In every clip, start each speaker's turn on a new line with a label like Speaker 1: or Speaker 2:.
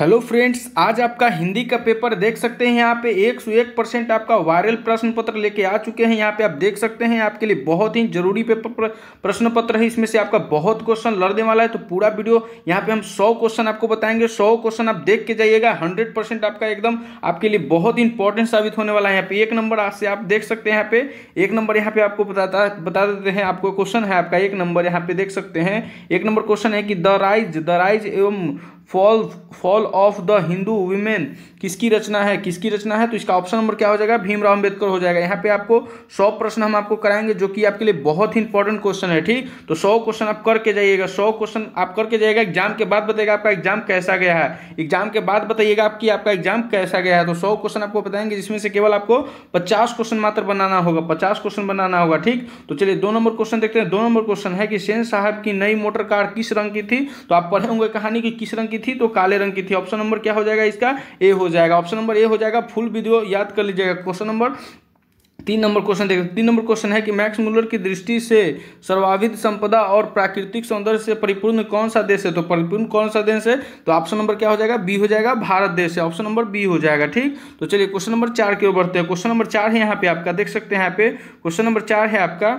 Speaker 1: hello friends आज आपका हिंदी का पेपर देख सकते हैं यहाँ पे एक सौ एक परसेंट आपका वायरल प्रश्न पत्र लेके आ चुके हैं यहाँ पे आप देख सकते हैं आपके लिए बहुत ही जरूरी पेपर प्रश्न पत्र है इसमें से आपका बहुत क्वेश्चन लड़ने वाला है तो पूरा वीडियो यहाँ पे हम सौ क्वेश्चन आपको बताएंगे सौ क्वेश्चन आप देख के जाइएगा हंड्रेड आपका एकदम आपके लिए बहुत इंपॉर्टेंट साबित होने वाला है यहाँ पे एक नंबर से आप देख सकते हैं यहाँ पे एक नंबर यहाँ पे आपको बता देते हैं आपको क्वेश्चन है आपका एक नंबर यहाँ पे देख सकते हैं एक नंबर क्वेश्चन है कि द राइज द राइज एवं fall fall of the Hindu women किसकी रचना है किसकी रचना है तो इसका ऑप्शन नंबर क्या हो जाएगा भीमराव अंबेडकर हो जाएगा यहाँ पे आपको सौ प्रश्न हम आपको कराएंगे जो कि आपके लिए बहुत ही इंपॉर्टेंट क्वेश्चन है ठीक तो सौ क्वेश्चन आप करके जाइएगा सौ क्वेश्चन आप करके जाइएगा एग्जाम के बाद बताइएगा आपका एग्जाम कैसा गया है एग्जाम के बाद बताइएगा आपकी आपका एग्जाम कैसा गया है तो सौ क्वेश्चन आपको बताएंगे जिसमें से केवल आपको पचास क्वेश्चन मात्र बनाना होगा पचास क्वेश्चन बनाना होगा ठीक तो चलिए दो नंबर क्वेश्चन देखते हैं दो नंबर क्वेश्चन है कि सेन साहब की नई मोटर कार किस रंग की थी तो आप पढ़े होंगे कहानी की किस रंग की की थी तो काले रंग की थी ऑप्शन नंबर क्या हो जाएगा इसका ए हो जाएगा ऑप्शन नंबर ए हो जाएगा फुल वीडियो याद कर लीजिएगा क्वेश्चन नंबर तीन नंबर क्वेश्चन देखिए तीन नंबर क्वेश्चन है कि मैक्स मुलर की दृष्टि से सर्वाविध संपदा और प्राकृतिक सौंदर्य से परिपूर्ण कौन सा देश है तो परिपूर्ण कौन सा देश है तो ऑप्शन नंबर क्या हो जाएगा बी हो जाएगा भारत देश है ऑप्शन नंबर बी हो जाएगा ठीक तो चलिए क्वेश्चन नंबर चार की ओर बढ़ते हैं क्वेश्चन नंबर चार है यहाँ पे आपका देख सकते हैं यहाँ पे क्वेश्चन नंबर चार है आपका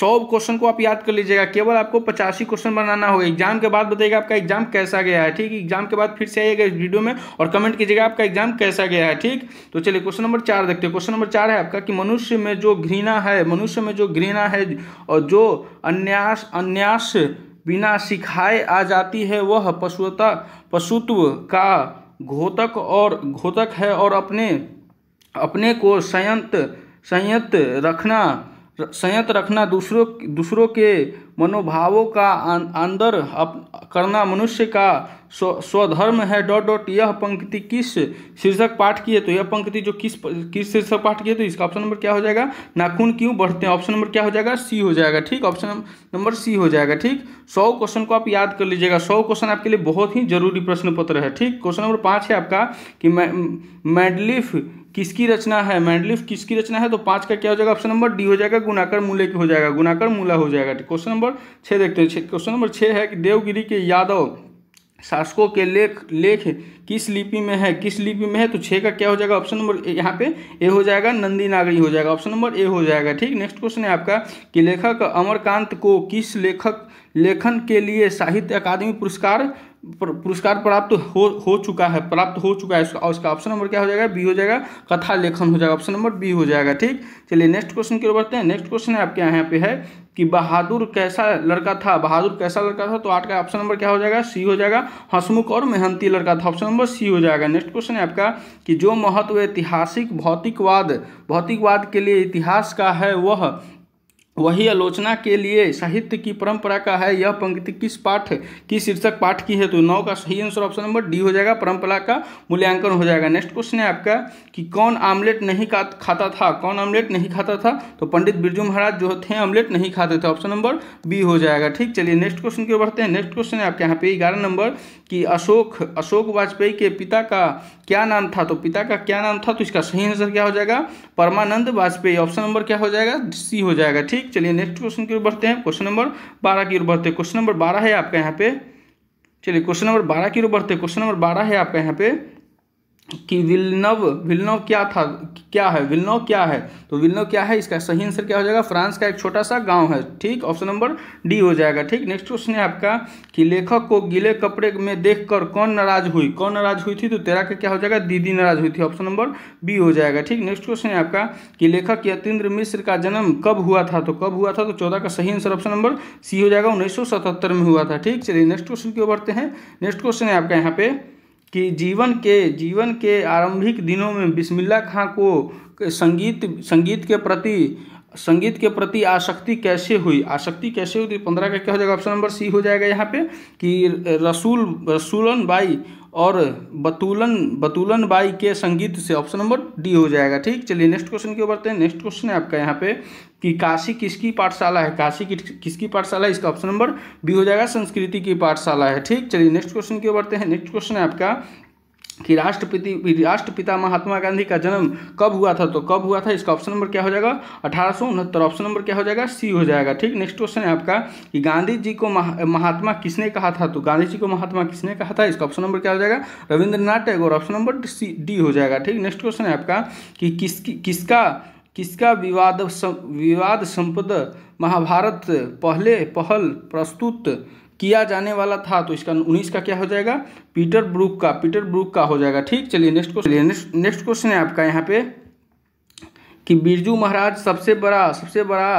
Speaker 1: सौ क्वेश्चन को आप याद कर लीजिएगा केवल आपको पचासी क्वेश्चन बनाना होगा एग्जाम के बाद बताइएगा आपका एग्जाम कैसा गया है ठीक एग्जाम के बाद फिर से आइएगा इस वीडियो में और कमेंट कीजिएगा आपका एग्जाम कैसा गया है ठीक तो चलिए क्वेश्चन नंबर चार देखते हैं क्वेश्चन नंबर चार है आपका कि मनुष्य में जो घृणा है मनुष्य में जो घृणा है और जो अन्यास अन्यास बिना सिखाए आ जाती है वह पशुता पशुत्व का घोतक और घोतक है और अपने अपने को संयंत संयत रखना संयत रखना दूसरों दूसरों के मनोभावों का अंदर अप, करना मनुष्य का स्व स्वधर्म है डॉट डॉट यह पंक्ति किस शीर्षक पाठ की है तो यह पंक्ति जो किस किस शीर्षक पाठ की है तो इसका ऑप्शन नंबर क्या हो जाएगा नाखून क्यों बढ़ते हैं ऑप्शन नंबर क्या हो जाएगा सी हो जाएगा ठीक ऑप्शन नंबर सी हो जाएगा ठीक सौ क्वेश्चन को आप याद कर लीजिएगा सौ क्वेश्चन आपके लिए बहुत ही जरूरी प्रश्न पत्र है ठीक क्वेश्चन नंबर पाँच है आपका कि मैडलिफ किसकी रचना है मैंडलिफ किसकी रचना है तो पाँच का क्या हो जाएगा ऑप्शन नंबर डी हो जाएगा गुनाकर मूले की हो जाएगा गुनाकर मूला हो जाएगा क्वेश्चन नंबर छः देखते हैं क्वेश्चन नंबर छः है कि देवगिरी के यादव शासकों के लेख लेख किस लिपि में है किस लिपि में है तो छः का क्या हो जाएगा ऑप्शन नंबर यहाँ पे ए हो जाएगा नंदी नागरी हो जाएगा ऑप्शन नंबर ए हो जाएगा ठीक नेक्स्ट क्वेश्चन है आपका कि लेखक अमरकांत को किस लेखक लेखन के लिए साहित्य अकादमी पुरस्कार पुरस्कार प्राप्त हो हो चुका है प्राप्त हो चुका है इसका उसका ऑप्शन नंबर क्या हो जाएगा बी हो जाएगा कथा लेखन हो जाएगा ऑप्शन नंबर बी हो जाएगा ठीक चलिए नेक्स्ट क्वेश्चन की ओर बढ़ते हैं नेक्स्ट क्वेश्चन आपके यहाँ पे है कि बहादुर कैसा लड़का था बहादुर कैसा लड़का था तो आठ का ऑप्शन नंबर क्या हो जाएगा सी हो जाएगा हसमुख और मेहनती लड़का था ऑप्शन नंबर सी हो जाएगा नेक्स्ट क्वेश्चन है आपका कि जो महत्व ऐतिहासिक भौतिकवाद भौतिकवाद के लिए इतिहास का है वह वही आलोचना के लिए साहित्य की परंपरा का है यह पंक्ति किस पाठ की शीर्षक पाठ की है तो नौ का सही आंसर ऑप्शन नंबर डी हो जाएगा परंपरा का मूल्यांकन हो जाएगा नेक्स्ट क्वेश्चन है आपका कि कौन आमलेट नहीं खाता था कौन आमलेट नहीं खाता था तो पंडित बिरजू महाराज जो थे आमलेट नहीं खाते थे ऑप्शन नंबर बी हो जाएगा ठीक चलिए नेक्स्ट क्वेश्चन की बढ़ते हैं नेक्स्ट क्वेश्चन है आपके यहाँ पे ग्यारह नंबर कि अशोक अशोक वाजपेयी के पिता का क्या नाम था तो पिता का क्या नाम था तो इसका सही आंसर क्या हो जाएगा परमानंद वाजपेयी ऑप्शन नंबर क्या हो जाएगा सी हो जाएगा ठीक चलिए नेक्स्ट क्वेश्चन की ओर बढ़ते हैं क्वेश्चन नंबर बारह की ओर बढ़ते हैं क्वेश्चन नंबर बारह है आपका यहाँ पे चलिए क्वेश्चन नंबर बारह की ओर बढ़ते हैं क्वेश्चन नंबर बारह है आपका यहाँ पे कि विलनव विलनव क्या था क्या है विलनव क्या है तो विलनव क्या है इसका सही आंसर क्या हो जाएगा फ्रांस का एक छोटा सा गांव है ठीक ऑप्शन नंबर डी हो जाएगा ठीक नेक्स्ट क्वेश्चन है आपका कि लेखक को गीले कपड़े में देखकर कौन नाराज हुई कौन नाराज हुई थी तो तेरा का क्या हो जाएगा दीदी नाराज हुई थी ऑप्शन नंबर बी हो जाएगा ठीक नेक्स्ट क्वेश्चन है आपका कि लेखक यतेंद्र मिश्र का जन्म कब हुआ था तो कब हुआ था तो चौदह का सही आंसर ऑप्शन नंबर सी हो जाएगा उन्नीस में हुआ था ठीक चलिए नेक्स्ट क्वेश्चन की ओर बढ़ते हैं नेक्स्ट क्वेश्चन है आपका यहाँ पे कि जीवन के जीवन के आरंभिक दिनों में बिस्मिल्ला खां को संगीत संगीत के प्रति संगीत के प्रति आसक्ति कैसे हुई आसक्ति कैसे हुई तो पंद्रह का क्या हो जाएगा ऑप्शन नंबर सी हो जाएगा यहाँ पे कि रसूल रसूलन बाई और बतूलन बतूलन बाई के संगीत से ऑप्शन नंबर डी हो जाएगा ठीक चलिए नेक्स्ट क्वेश्चन की बढ़ते हैं नेक्स्ट क्वेश्चन है आपका यहाँ पे कि काशी किसकी पाठशाला है काशी की किसकी पाठशाला है इसका ऑप्शन नंबर बी हो जाएगा संस्कृति की पाठशाला है ठीक चलिए नेक्स्ट क्वेश्चन की बढ़ते हैं नेक्स्ट क्वेश्चन है आपका कि राष्ट्रपति राष्ट्रपिता महात्मा गांधी का जन्म कब हुआ था तो कब हुआ था इसका ऑप्शन नंबर क्या हो जाएगा अठारह ऑप्शन नंबर क्या हो जाएगा सी हो जाएगा ठीक नेक्स्ट क्वेश्चन है आपका कि गांधी जी को महात्मा किसने कहा था तो गांधी जी को महात्मा किसने कहा था इसका ऑप्शन नंबर क्या हो जाएगा Rabindranath Tagore option number C D हो जाएगा ठीक नेक्स्ट क्वेश्चन है आपका कि किसकी किसका किसका विवाद सम, विवाद संपद महाभारत पहले पहल प्रस्तुत किया जाने वाला था तो इसका उन्नीस का क्या हो जाएगा पीटर ब्रुक का पीटर ब्रुक का हो जाएगा ठीक चलिए नेक्स्ट क्वेश्चन नेक्स्ट क्वेश्चन है आपका यहाँ पे कि बिरजू महाराज सबसे बड़ा सबसे बड़ा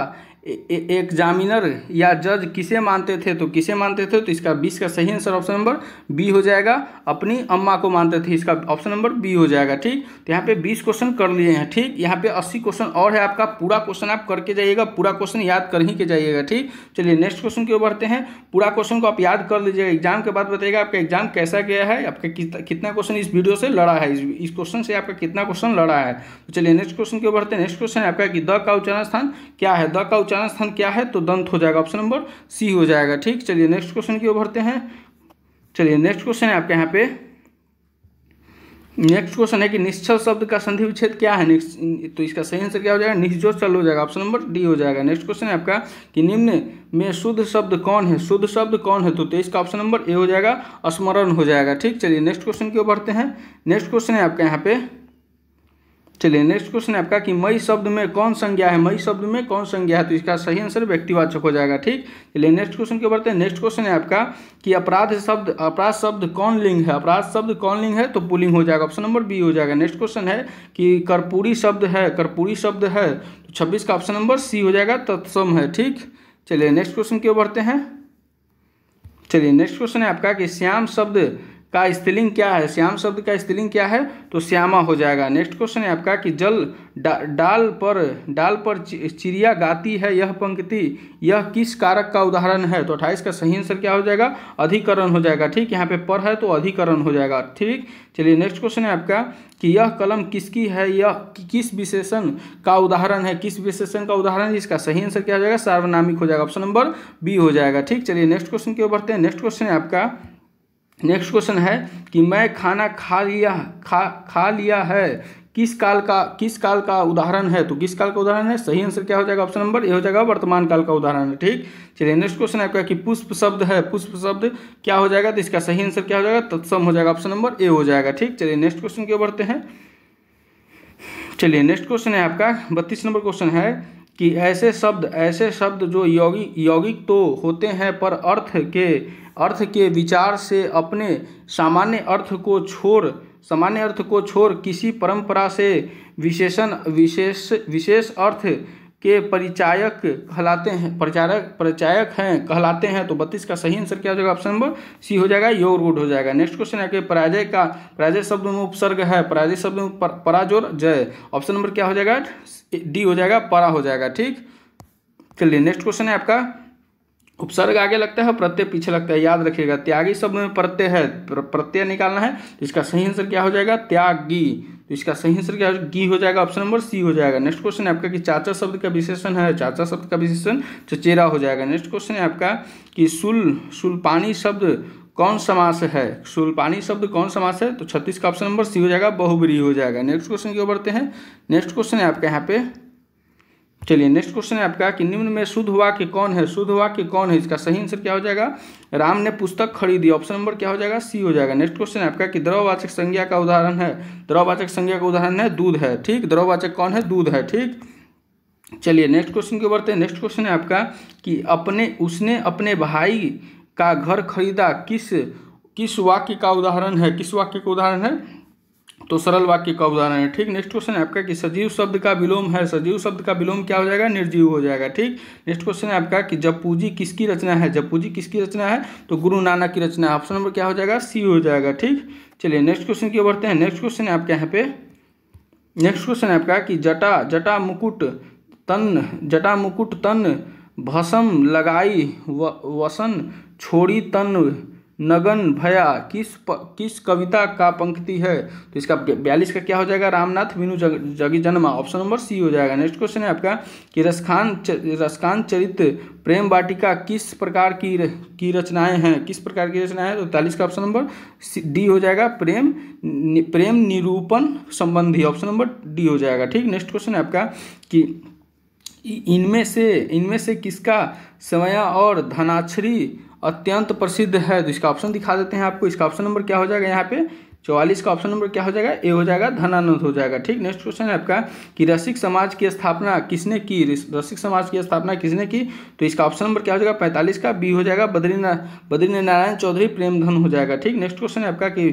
Speaker 1: एग्जामिनर या जज किसे मानते थे तो किसे मानते थे तो इसका बीस का सही आंसर ऑप्शन नंबर बी हो जाएगा अपनी अम्मा को मानते थे इसका ऑप्शन नंबर बी हो जाएगा ठीक तो यहाँ पे बीस क्वेश्चन कर लिए हैं ठीक यहाँ पे अस्सी क्वेश्चन और है आपका पूरा क्वेश्चन आप करके जाइएगा पूरा क्वेश्चन याद कर ही के जाइएगा ठीक चलिए नेक्स्ट क्वेश्चन की ओर बढ़ते हैं पूरा क्वेश्चन को आप याद कर लीजिएगा एग्जाम के बाद बताइएगा आपका एग्जाम कैसा गया है आपका कितना क्वेश्चन इस वीडियो से लड़ा है इस क्वेश्चन से आपका कितना क्वेश्चन लड़ा है तो चलिए नेक्स्ट क्वेश्चन की ओर बढ़ते हैं नेक्स्ट क्वेश्चन आपका कि द का उच्चारण स्थान क्या है द का चारण स्थान क्या है तो दंत हो जाएगा ऑप्शन नंबर सी हो जाएगा ठीक चलिए नेक्स्ट क्वेश्चन की ओर भरते हैं चलिए नेक्स्ट क्वेश्चन है आपके यहाँ पे नेक्स्ट क्वेश्चन है कि निश्चल शब्द का संधि विच्छेद क्या है तो इसका सही आंसर क्या हो जाएगा निश्चो चल हो जाएगा ऑप्शन नंबर डी हो जाएगा नेक्स्ट क्वेश्चन है आपका कि निम्न में शुद्ध शब्द कौन है शुद्ध शब्द कौन है तो तेईस का ऑप्शन नंबर ए हो जाएगा स्मरण हो जाएगा ठीक चलिए नेक्स्ट क्वेश्चन की ओर बढ़ते हैं नेक्स्ट क्वेश्चन है आपका यहाँ पे चलिए नेक्स्ट क्वेश्चन है आपका कि मई शब्द में कौन संज्ञा है मई शब्द में कौन संज्ञा है तो इसका सही आंसर व्यक्तिवाचक हो जाएगा ठीक चलिए नेक्स्ट क्वेश्चन के बढ़ते हैं नेक्स्ट क्वेश्चन है आपका कि अपराध शब्द अपराध शब्द कौन लिंग है अपराध शब्द कौन लिंग है तो पुलिंग हो जाएगा ऑप्शन नंबर बी हो जाएगा नेक्स्ट क्वेश्चन है कि कर्पूरी शब्द है कर्पूरी शब्द है तो छब्बीस का ऑप्शन नंबर सी हो जाएगा तत्सम है ठीक चलिए नेक्स्ट क्वेश्चन की बढ़ते हैं चलिए नेक्स्ट क्वेश्चन है आपका कि श्याम शब्द का स्त्रीलिंग क्या है श्याम शब्द का स्त्रीलिंग क्या है तो श्यामा हो जाएगा नेक्स्ट क्वेश्चन है आपका कि जल डा, डाल पर डाल पर चिड़िया गाती है यह पंक्ति यह किस कारक का उदाहरण है तो अट्ठाईस का सही आंसर क्या हो जाएगा अधिकरण हो जाएगा ठीक यहाँ पे पर है तो अधिकरण हो जाएगा ठीक चलिए नेक्स्ट क्वेश्चन है आपका कि यह कलम किसकी है यह किस विशेषण का उदाहरण है किस विशेषण का उदाहरण है इसका सही आंसर क्या हो जाएगा सार्वनामिक हो जाएगा ऑप्शन नंबर बी हो जाएगा ठीक चलिए नेक्स्ट क्वेश्चन क्यों बढ़ते हैं नेक्स्ट क्वेश्चन है आपका नेक्स्ट क्वेश्चन है कि मैं खाना खा लिया खा खा लिया है किस काल का किस काल का उदाहरण है तो किस काल का उदाहरण है सही आंसर क्या हो जाएगा ऑप्शन नंबर ए हो जाएगा वर्तमान काल का उदाहरण है ठीक चलिए नेक्स्ट क्वेश्चन आपका कि पुष्प शब्द है पुष्प शब्द क्या हो जाएगा तो इसका सही आंसर क्या हो जाएगा तत्सम हो जाएगा ऑप्शन नंबर ए हो जाएगा ठीक चलिए नेक्स्ट क्वेश्चन क्यों बढ़ते हैं चलिए नेक्स्ट क्वेश्चन है आपका बत्तीस नंबर क्वेश्चन है कि ऐसे शब्द ऐसे शब्द जो यौगिक यौगिक तो होते हैं पर अर्थ के अर्थ के विचार से अपने सामान्य अर्थ को छोड़ सामान्य अर्थ को छोड़ किसी परंपरा से विशेषण विशेष विशेष अर्थ के परिचायक कहलाते हैं परिचारक परिचायक हैं कहलाते हैं तो बत्तीस का सही आंसर क्या हो जाएगा ऑप्शन नंबर सी हो जाएगा योग रूट हो जाएगा नेक्स्ट क्वेश्चन है कि पराजय का पराजय शब्द में उपसर्ग है पराजय शब्द में पराजोर जय ऑप्शन नंबर क्या हो जाएगा डी हो जाएगा परा हो जाएगा ठीक चलिए नेक्स्ट क्वेश्चन है आपका उपसर्ग आगे लगता है प्रत्यय पीछे लगता है याद रखिएगा त्यागी शब्द में प्रत्यय है प्रत्यय निकालना है तो इसका सही आंसर क्या हो जाएगा त्यागी तो इसका सही आंसर क्या गी हो जाएगा ऑप्शन नंबर सी हो जाएगा नेक्स्ट क्वेश्चन है आपका कि चाचा शब्द का विशेषण है चाचा शब्द का विशेषण चचेरा हो जाएगा नेक्स्ट क्वेश्चन है आपका कि सुल सुलपानी शब्द कौन समास है सुलपानी शब्द कौन समास है तो छत्तीस का ऑप्शन नंबर सी हो जाएगा बहुबरी हो जाएगा नेक्स्ट क्वेश्चन क्यों बढ़ते हैं नेक्स्ट क्वेश्चन है आपका यहाँ पे चलिए नेक्स्ट क्वेश्चन है आपका कि निम्न में शुद्ध वाक्य कौन है शुद्ध वाक्य कौन है इसका सही आंसर क्या हो जाएगा राम ने पुस्तक खरीदी ऑप्शन नंबर क्या हो जाएगा सी हो जाएगा नेक्स्ट क्वेश्चन है आपका कि द्रववाचक संज्ञा का उदाहरण है द्रववाचक संज्ञा का उदाहरण है दूध है ठीक द्रववाचक कौन है दूध है ठीक चलिए नेक्स्ट क्वेश्चन के बढ़ते हैं नेक्स्ट क्वेश्चन है आपका कि अपने उसने अपने भाई का घर खरीदा किस किस वाक्य का उदाहरण है किस वाक्य का उदाहरण है तो सरल वाक्य का उदाहरण है ठीक नेक्स्ट क्वेश्चन है आपका कि सजीव शब्द का विलोम है सजीव शब्द का विलोम क्या हो जाएगा निर्जीव हो जाएगा ठीक नेक्स्ट क्वेश्चन है आपका कि जब पूजी किसकी रचना है जब पूजी किसकी रचना है तो गुरु नानक की रचना है ऑप्शन नंबर क्या हो जाएगा सी हो जाएगा ठीक चलिए नेक्स्ट क्वेश्चन की बढ़ते हैं नेक्स्ट क्वेश्चन है आपके यहाँ पे नेक्स्ट क्वेश्चन है आपका कि जटा जटा मुकुट तन जटा मुकुट तन भसम लगाई वसन छोड़ी तन नगन भया किस प, किस कविता का पंक्ति है तो इसका बयालीस का क्या हो जाएगा रामनाथ विनु जग, जगी जन्मा ऑप्शन नंबर सी हो जाएगा नेक्स्ट क्वेश्चन है आपका कि रसखान चर रसखान चरित प्रेम वाटिका किस प्रकार की र, की रचनाएं हैं किस प्रकार की रचनाएं हैं तो तालीस का ऑप्शन नंबर डी हो जाएगा प्रेम नि, प्रेम निरूपण संबंधी ऑप्शन नंबर डी हो जाएगा ठीक नेक्स्ट क्वेश्चन है आपका कि इनमें से इनमें से किसका समय और धनाक्षरी अत्यंत प्रसिद्ध है तो इसका ऑप्शन दिखा देते हैं आपको इसका ऑप्शन नंबर क्या हो जाएगा यहाँ पे चौवालीस का ऑप्शन नंबर क्या हो जाएगा ए हो जाएगा धनानंद हो जाएगा ठीक नेक्स्ट क्वेश्चन है आपका कि रसिक समाज की स्थापना किसने की रसिक समाज की स्थापना किसने की तो इसका ऑप्शन नंबर क्या हो जाएगा पैंतालीस का बी हो जाएगा बद्रीना बद्रीनाथ नारायण चौधरी प्रेमधन हो जाएगा ठीक नेक्स्ट क्वेश्चन है आपका कि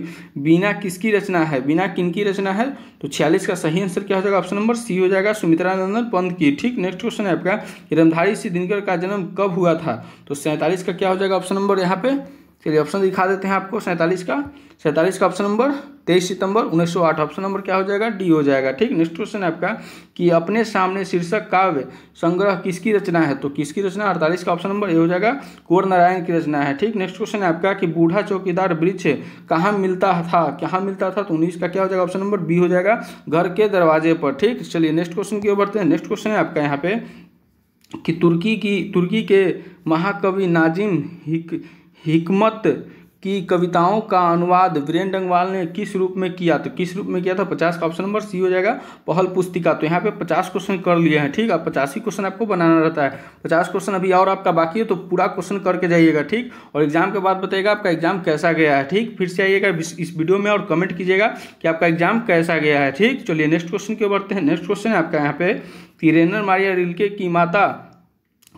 Speaker 1: बिना किसकी रचना है बिना किन की रचना है तो छियालीस का सही आंसर क्या हो जाएगा ऑप्शन नंबर सी हो जाएगा सुमित्रा नंदन पंत की ठीक नेक्स्ट क्वेश्चन है आपका कि रमधारी सिंह दिनकर का जन्म कब हुआ था तो सैंतालीस का क्या हो जाएगा ऑप्शन नंबर यहाँ पे चलिए ऑप्शन दिखा देते हैं आपको सैंतालीस का सैंतालीस का ऑप्शन नंबर तेईस सितंबर 1908 ऑप्शन नंबर क्या हो जाएगा डी हो जाएगा ठीक नेक्स्ट क्वेश्चन आपका कि अपने सामने शीर्षक काव्य संग्रह किसकी रचना है तो किसकी रचना अड़तालीस का ऑप्शन नंबर ए हो जाएगा कोर नारायण की रचना है ठीक नेक्स्ट क्वेश्चन है आपका कि बूढ़ा चौकीदार वृक्ष कहाँ मिलता था कहाँ मिलता था तो उन्नीस का क्या हो जाएगा ऑप्शन नंबर बी हो जाएगा घर के दरवाजे पर ठीक चलिए नेक्स्ट क्वेश्चन की ओर बढ़ते हैं नेक्स्ट क्वेश्चन है आपका यहाँ पे कि तुर्की की तुर्की के महाकवि नाजिम हिक हिकमत की कविताओं का अनुवाद वीरेन डंगवाल ने किस रूप में किया तो किस रूप में किया था पचास का ऑप्शन नंबर सी हो जाएगा पहल पुस्तिका तो यहाँ पे पचास क्वेश्चन कर लिए हैं ठीक है पचासी क्वेश्चन आपको बनाना रहता है पचास क्वेश्चन अभी और आपका बाकी है तो पूरा क्वेश्चन करके जाइएगा ठीक और एग्जाम के बाद बताइएगा आपका एग्जाम कैसा गया है ठीक फिर से आइएगा इस वीडियो में और कमेंट कीजिएगा कि आपका एग्जाम कैसा गया है ठीक चलिए नेक्स्ट क्वेश्चन की बढ़ते हैं नेक्स्ट क्वेश्चन है आपका यहाँ पे तिरेनर मारिया रिलके की माता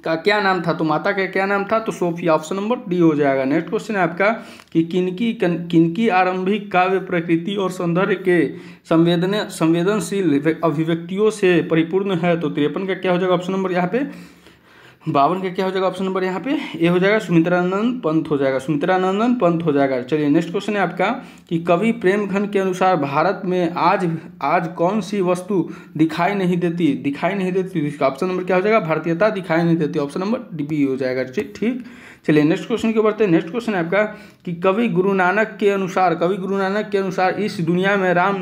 Speaker 1: का क्या नाम था तो माता का क्या नाम था तो सोफिया ऑप्शन नंबर डी हो जाएगा नेक्स्ट क्वेश्चन है आपका कि किनकी किनकी आरंभिक काव्य प्रकृति और सौंदर्य के संवेदन संवेदनशील अभिव्यक्तियों से परिपूर्ण है तो तिरपन का क्या हो जाएगा ऑप्शन नंबर यहाँ पे बावन का क्या हो जाएगा ऑप्शन नंबर यहाँ पे ए हो जाएगा सुमित्रानंद पंत हो जाएगा सुमित्रानंदन पंत हो जाएगा चलिए नेक्स्ट क्वेश्चन है आपका कि कवि घन के अनुसार भारत में आज आज कौन सी वस्तु दिखाई नहीं देती दिखाई नहीं देती ऑप्शन तो नंबर क्या हो जाएगा भारतीयता दिखाई नहीं देती ऑप्शन नंबर डी बी हो जाएगा ठीक चलिए नेक्स्ट क्वेश्चन के बढ़ते हैं नेक्स्ट क्वेश्चन है आपका कि कवि गुरु नानक के अनुसार कवि गुरु नानक के अनुसार इस दुनिया में राम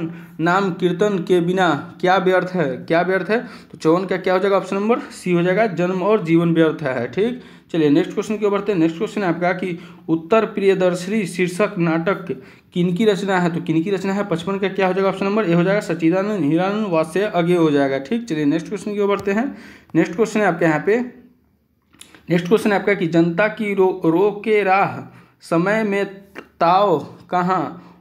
Speaker 1: नाम कीर्तन के बिना क्या व्यर्थ है क्या व्यर्थ है तो चौवन का क्या हो जाएगा ऑप्शन नंबर सी हो जाएगा जन्म और जीवन व्यर्थ है ठीक चलिए नेक्स्ट क्वेश्चन के बढ़ते हैं नेक्स्ट क्वेश्चन है आपका कि उत्तर प्रियदर्शनी शीर्षक नाटक किनकी रचना है तो किनकी रचना है पचपन का क्या हो जाएगा ऑप्शन नंबर ए हो जाएगा सचिदानंद हिरानंद वास्य अगे हो जाएगा ठीक चलिए नेक्स्ट क्वेश्चन की ओर बढ़ते हैं नेक्स्ट क्वेश्चन है आपके यहाँ पे नेक्स्ट क्वेश्चन है आपका कि जनता की रो रोके राह समय में ताव कहाँ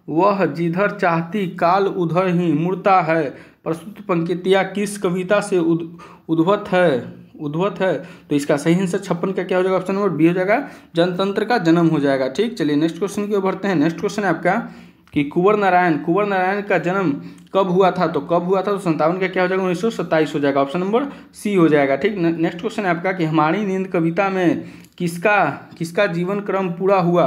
Speaker 1: वह जिधर चाहती काल उधर ही मुड़ता है प्रस्तुत पंक्तियाँ किस कविता से उद, उद्भवत है उद्भवत है तो इसका सही आंसर छप्पन का क्या हो जाएगा ऑप्शन नंबर बी हो जाएगा जनतंत्र का जन्म हो जाएगा ठीक चलिए नेक्स्ट क्वेश्चन की ओर बढ़ते हैं नेक्स्ट क्वेश्चन है आपका कि कुंवर नारायण कुंवर नारायण का जन्म कब हुआ था तो कब हुआ था तो संतावन का क्या हो जाएगा उन्नीस हो जाएगा ऑप्शन नंबर सी हो जाएगा ठीक नेक्स्ट क्वेश्चन है आपका कि हमारी नींद कविता में किसका किसका जीवन क्रम पूरा हुआ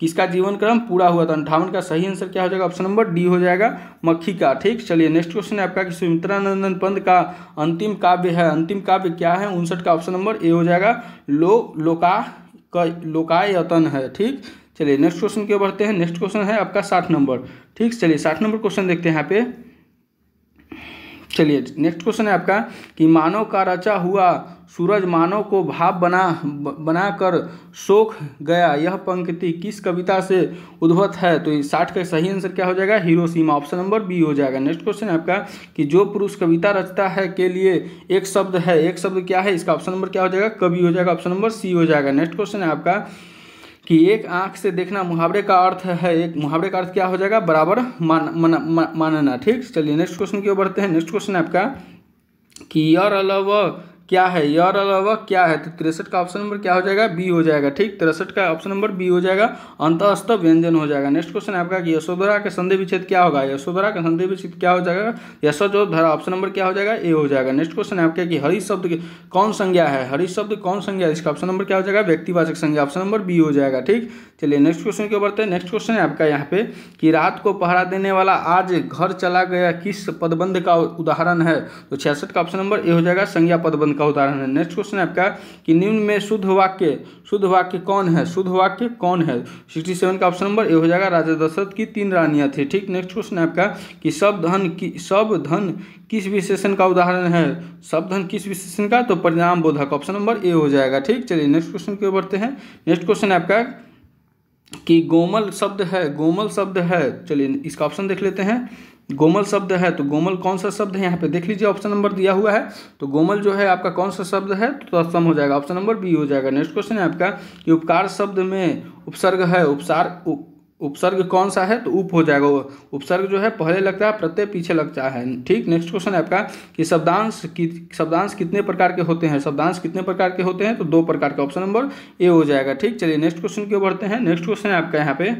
Speaker 1: किसका जीवन क्रम पूरा हुआ था अंठावन का सही आंसर क्या हो जाएगा ऑप्शन नंबर डी हो जाएगा मक्खी का ठीक चलिए नेक्स्ट क्वेश्चन है आपका कि सुमित्रा नंदन पंत का अंतिम काव्य है अंतिम काव्य क्या है उनसठ का ऑप्शन नंबर ए हो जाएगा लो लोका लोकायतन है ठीक चलिए नेक्स्ट क्वेश्चन क्यों बढ़ते हैं नेक्स्ट क्वेश्चन है आपका साठ नंबर ठीक चलिए साठ नंबर क्वेश्चन देखते हैं यहाँ पे चलिए नेक्स्ट क्वेश्चन है आपका कि मानव का रचा हुआ सूरज मानव को भाव बना बनाकर सोख गया यह पंक्ति किस कविता से उद्भवत है तो साठ का सही आंसर क्या हो जाएगा सीमा ऑप्शन नंबर बी हो जाएगा नेक्स्ट क्वेश्चन है आपका कि जो पुरुष कविता रचता है के लिए एक शब्द है एक शब्द क्या है इसका ऑप्शन नंबर क्या हो जाएगा कवि हो जाएगा ऑप्शन नंबर सी हो जाएगा नेक्स्ट क्वेश्चन है आपका कि एक आंख से देखना मुहावरे का अर्थ है एक मुहावरे का अर्थ क्या हो जाएगा बराबर मान मन, मानना ठीक चलिए नेक्स्ट क्वेश्चन की ओर बढ़ते हैं नेक्स्ट क्वेश्चन है आपका कि यार अलावा क्या है यार अलावा क्या है तो तिरसठ का ऑप्शन नंबर क्या हो जाएगा बी हो जाएगा ठीक तिरसठ का ऑप्शन नंबर बी हो जाएगा अंतस्त व्यंजन हो जाएगा नेक्स्ट क्वेश्चन आपका कि यशोधरा का संधि विच्छेद क्या होगा यशोधरा का संधि विच्छेद क्या हो जाएगा यशोधरा ऑप्शन नंबर क्या हो जाएगा ए हो जाएगा नेक्स्ट क्वेश्चन आपका कि हरी शब्द कौन संज्ञा है हरी शब्द कौन संज्ञा इसका ऑप्शन नंबर क्या हो जाएगा व्यक्तिवाचक संज्ञा ऑप्शन नंबर बी हो जाएगा ठीक चलिए नेक्स्ट क्वेश्चन क्यों बढ़ते हैं नेक्स्ट क्वेश्चन है आपका यहाँ पे कि रात को पहरा देने वाला आज घर चला गया किस पदबंध का उदाहरण है तो छियासठ का ऑप्शन नंबर ए हो जाएगा संज्ञा पदबंध उनका उदाहरण है नेक्स्ट क्वेश्चन है आपका कि निम्न में शुद्ध वाक्य शुद्ध वाक्य कौन है शुद्ध वाक्य कौन है सिक्सटी सेवन का ऑप्शन नंबर ए हो जाएगा राजा दशरथ की तीन रानियां थी ठीक नेक्स्ट क्वेश्चन है आपका कि सब धन की सब धन किस विशेषण का उदाहरण है सब धन किस विशेषण का तो परिणाम बोधक ऑप्शन नंबर ए हो जाएगा ठीक चलिए नेक्स्ट क्वेश्चन की ओर बढ़ते हैं नेक्स्ट क्वेश्चन है आपका कि गोमल शब्द है गोमल शब्द है चलिए इसका ऑप्शन देख लेते हैं गोमल शब्द है तो गोमल कौन सा शब्द है यहाँ पे देख लीजिए ऑप्शन नंबर दिया हुआ है तो गोमल जो है आपका कौन सा शब्द है तो तत्सम हो जाएगा ऑप्शन नंबर बी हो जाएगा नेक्स्ट क्वेश्चन है आपका कि उपकार शब्द में उपसर्ग है उपसार उपसर्ग कौन सा है तो उप हो जाएगा उपसर्ग जो है पहले लगता है प्रत्यय पीछे लगता है ठीक नेक्स्ट क्वेश्चन है आपका कि शब्दांश कि, शब्दांश कितने प्रकार के होते हैं शब्दांश कितने प्रकार के होते हैं तो दो प्रकार के ऑप्शन नंबर ए हो जाएगा ठीक चलिए नेक्स्ट क्वेश्चन क्यों बढ़ते हैं नेक्स्ट क्वेश्चन है आपका यहाँ पे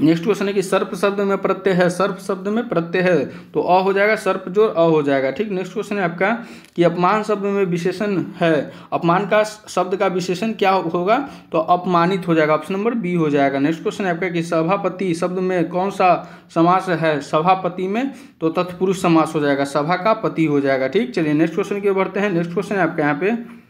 Speaker 1: नेक्स्ट क्वेश्चन है कि सर्प शब्द में प्रत्यय है सर्प शब्द में प्रत्यय है तो अ हो जाएगा सर्प जोर अ हो जाएगा ठीक नेक्स्ट क्वेश्चन है आपका कि अपमान शब्द में विशेषण है अपमान का शब्द का विशेषण क्या होगा तो अपमानित हो जाएगा ऑप्शन नंबर बी हो जाएगा नेक्स्ट क्वेश्चन है आपका कि सभापति शब्द में कौन सा समास है सभापति में तो तत्पुरुष समास हो जाएगा सभा का पति हो जाएगा ठीक चलिए नेक्स्ट क्वेश्चन की बढ़ते हैं नेक्स्ट क्वेश्चन है आपका यहाँ पे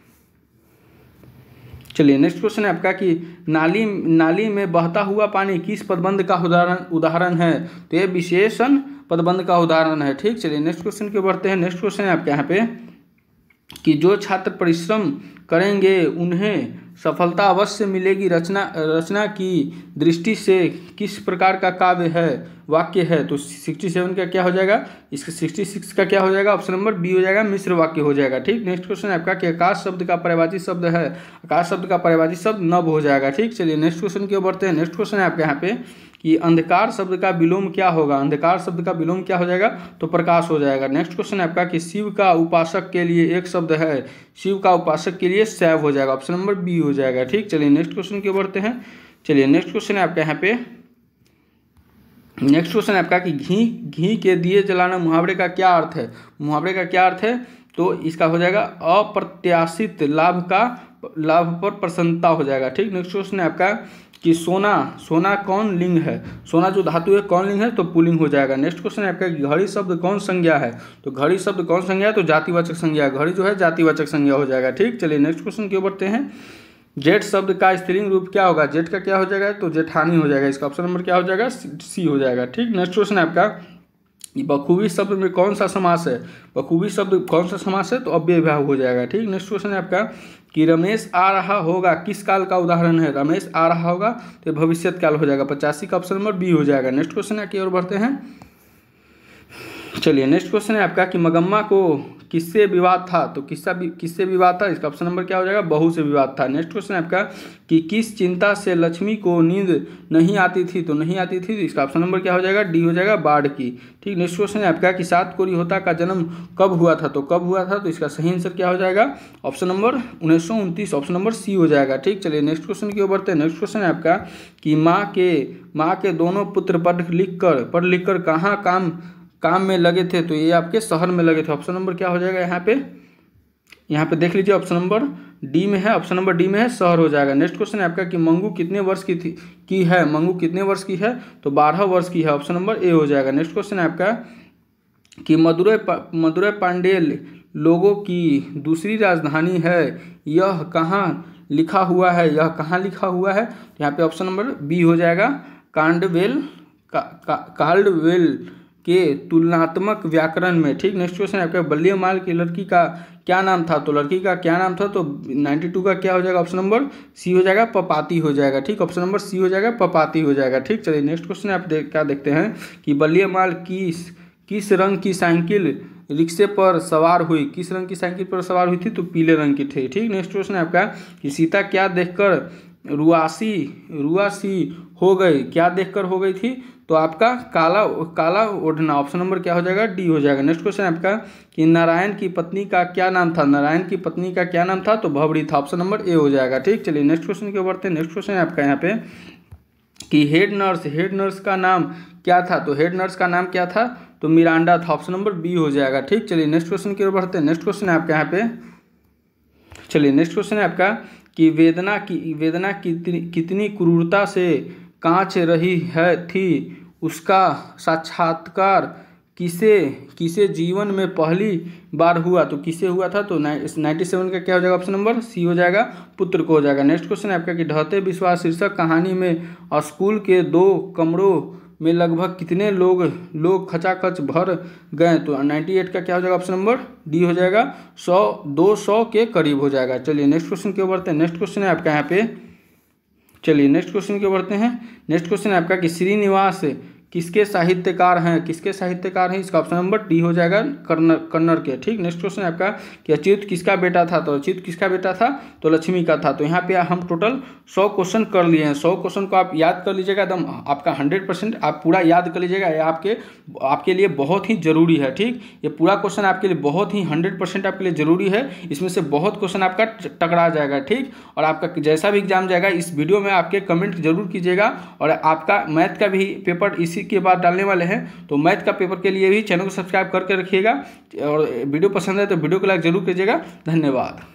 Speaker 1: चलिए नेक्स्ट क्वेश्चन है आपका कि नाली नाली में बहता हुआ पानी किस पदबंध का उदाहरण उदाहरण है तो ये विशेषण पदबंध का उदाहरण है ठीक चलिए नेक्स्ट क्वेश्चन के बढ़ते हैं नेक्स्ट क्वेश्चन है आपके यहाँ पे कि जो छात्र परिश्रम करेंगे उन्हें सफलता अवश्य मिलेगी रचना रचना की दृष्टि से किस प्रकार का काव्य है वाक्य है तो सिक्सटी सेवन का क्या हो जाएगा इसका सिक्सटी सिक्स का क्या हो जाएगा ऑप्शन नंबर बी हो जाएगा मिश्र वाक्य हो जाएगा ठीक नेक्स्ट क्वेश्चन है आपका कि आकाश शब्द का परिवाची शब्द है आकाश शब्द का परिवाची शब्द नब हो जाएगा ठीक चलिए नेक्स्ट क्वेश्चन की ओर बढ़ते हैं नेक्स्ट क्वेश्चन है आपके यहाँ पे कि अंधकार शब्द का विलोम क्या होगा अंधकार शब्द का विलोम क्या हो जाएगा तो प्रकाश हो जाएगा नेक्स्ट क्वेश्चन है आपका कि शिव का उपासक के लिए एक शब्द है शिव का उपासक के लिए सैव हो जाएगा ऑप्शन नंबर बी हो जाएगा ठीक चलिए नेक्स्ट क्वेश्चन की ओर बढ़ते हैं चलिए नेक्स्ट क्वेश्चन है आपके यहाँ पे नेक्स्ट क्वेश्चन आपका कि घी घी के दिए जलाना मुहावरे का क्या अर्थ है मुहावरे का क्या अर्थ है तो इसका हो जाएगा अप्रत्याशित लाभ का लाभ पर प्रसन्नता हो जाएगा ठीक नेक्स्ट क्वेश्चन है आपका कि सोना सोना कौन लिंग है सोना जो धातु है कौन लिंग है तो पुलिंग हो जाएगा नेक्स्ट क्वेश्चन है आपका घड़ी शब्द कौन संज्ञा है तो घड़ी शब्द कौन संज्ञा है तो जातिवाचक संज्ञा घड़ी जो है जातिवाचक संज्ञा हो जाएगा ठीक चलिए नेक्स्ट क्वेश्चन क्यों बढ़ते हैं जेट शब्द का स्त्रीलिंग रूप क्या होगा जेट का क्या हो जाएगा तो जेठानी हो जाएगा इसका ऑप्शन नंबर क्या हो जाएगा सी हो जाएगा ठीक नेक्स्ट क्वेश्चन है आपका बखूबी शब्द में कौन सा समास है बखूबी शब्द कौन सा समास है तो अव्यय भाव हो जाएगा ठीक नेक्स्ट क्वेश्चन है आपका कि रमेश आ रहा होगा किस काल का उदाहरण है रमेश आ रहा होगा तो भविष्यत काल हो जाएगा पचासी का ऑप्शन नंबर बी हो जाएगा नेक्स्ट क्वेश्चन है की ओर बढ़ते हैं चलिए नेक्स्ट क्वेश्चन है आपका कि मगम्मा को किससे विवाद था तो किसका किससे विवाद था इसका ऑप्शन नंबर क्या हो जाएगा बहू से विवाद था नेक्स्ट क्वेश्चन है आपका कि किस चिंता से लक्ष्मी को नींद नहीं आती थी तो नहीं आती थी तो इसका ऑप्शन नंबर क्या हो जाएगा डी हो जाएगा बाढ़ की ठीक नेक्स्ट क्वेश्चन है आपका कि सात कोरी होता का जन्म कब हुआ था तो कब हुआ था तो इसका सही आंसर क्या हो जाएगा ऑप्शन नंबर उन्नीस ऑप्शन नंबर सी हो जाएगा ठीक चलिए नेक्स्ट क्वेश्चन की ओर बढ़ते हैं नेक्स्ट क्वेश्चन है आपका कि माँ के माँ के दोनों पुत्र पढ़ लिख कर पढ़ लिख कर कहाँ काम काम में लगे थे तो ये आपके शहर में लगे थे ऑप्शन नंबर क्या हो जाएगा यहाँ पे यहाँ पे देख लीजिए ऑप्शन नंबर डी में है ऑप्शन नंबर डी में है शहर हो जाएगा नेक्स्ट क्वेश्चन है आपका कि मंगू कितने वर्ष की थी की है मंगू कितने वर्ष की है तो बारह वर्ष की है ऑप्शन नंबर ए हो जाएगा नेक्स्ट क्वेश्चन है आपका कि मदुरै पा, मदुरै पांडेल लोगों की दूसरी राजधानी है यह कहाँ लिखा हुआ है यह कहाँ लिखा हुआ है तो यहाँ पे ऑप्शन नंबर बी हो जाएगा कांडवेल का, का, काल्डवेल के तुलनात्मक व्याकरण में ठीक नेक्स्ट क्वेश्चन है आपका बल्ले माल की लड़की का क्या नाम था तो लड़की का क्या नाम था तो नाइन्टी टू का क्या हो जाएगा ऑप्शन नंबर सी हो जाएगा पपाती हो जाएगा ठीक ऑप्शन नंबर सी हो जाएगा पपाती हो जाएगा ठीक चलिए नेक्स्ट क्वेश्चन आप देख क्या देखते हैं कि बल्ले माल किस किस रंग की साइकिल रिक्शे पर सवार हुई किस रंग की साइकिल पर सवार हुई थी तो पीले रंग की थी ठीक नेक्स्ट क्वेश्चन है आपका कि सीता क्या देखकर रुआसी रुआसी हो गई क्या देखकर हो गई थी तो आपका काला काला ओढ़ना ऑप्शन नंबर क्या हो जाएगा डी हो जाएगा नेक्स्ट क्वेश्चन आपका कि नारायण की पत्नी का क्या नाम था नारायण की पत्नी का क्या नाम था तो भवरी था ऑप्शन नंबर ए हो जाएगा ठीक चलिए नेक्स्ट क्वेश्चन की बढ़ते हैं नेक्स्ट क्वेश्चन है आपका यहाँ पे कि हेड नर्स हेड नर्स का नाम क्या था तो हेड नर्स का नाम क्या था तो मिरांडा था ऑप्शन नंबर बी हो जाएगा ठीक चलिए नेक्स्ट क्वेश्चन की ओर बढ़ते हैं नेक्स्ट क्वेश्चन है आपका यहाँ पे चलिए नेक्स्ट क्वेश्चन है आपका कि वेदना की वेदना कितनी कितनी क्रूरता से कांच रही है थी उसका साक्षात्कार किसे किसे जीवन में पहली बार हुआ तो किसे हुआ था तो नाइन्टी सेवन का क्या हो जाएगा ऑप्शन नंबर सी हो जाएगा पुत्र को हो जाएगा नेक्स्ट क्वेश्चन है आपका कि ढहते विश्वास शीर्षक कहानी में स्कूल के दो कमरों में लगभग कितने लोग लोग खचाखच भर गए तो नाइन्टी एट का क्या हो जाएगा ऑप्शन नंबर डी हो जाएगा सौ दो सौ के करीब हो जाएगा चलिए नेक्स्ट क्वेश्चन क्यों बढ़ते हैं नेक्स्ट क्वेश्चन है आपका यहाँ पे चलिए नेक्स्ट क्वेश्चन क्यों बढ़ते हैं नेक्स्ट क्वेश्चन है आपका कि श्रीनिवास किसके साहित्यकार हैं किसके साहित्यकार हैं इसका ऑप्शन नंबर डी हो जाएगा कर्नर कर्नर के ठीक नेक्स्ट क्वेश्चन आपका कि अच्युत किसका बेटा था तो अच्युत किसका बेटा था तो लक्ष्मी का था तो यहाँ पे हम टोटल सौ क्वेश्चन कर लिए हैं सौ क्वेश्चन को आप याद कर लीजिएगा एकदम आपका हंड्रेड परसेंट आप पूरा याद कर लीजिएगा ये आपके आपके लिए बहुत ही जरूरी है ठीक ये पूरा क्वेश्चन आपके लिए बहुत ही हंड्रेड परसेंट आपके लिए जरूरी है इसमें से बहुत क्वेश्चन आपका टकरा जाएगा ठीक और आपका जैसा भी एग्जाम जाएगा इस वीडियो में आपके कमेंट जरूर कीजिएगा और आपका मैथ का भी पेपर इसी यूपीएससी के बाद डालने वाले हैं तो मैथ का पेपर के लिए भी चैनल को सब्सक्राइब करके रखिएगा और वीडियो पसंद है तो वीडियो को लाइक जरूर कीजिएगा धन्यवाद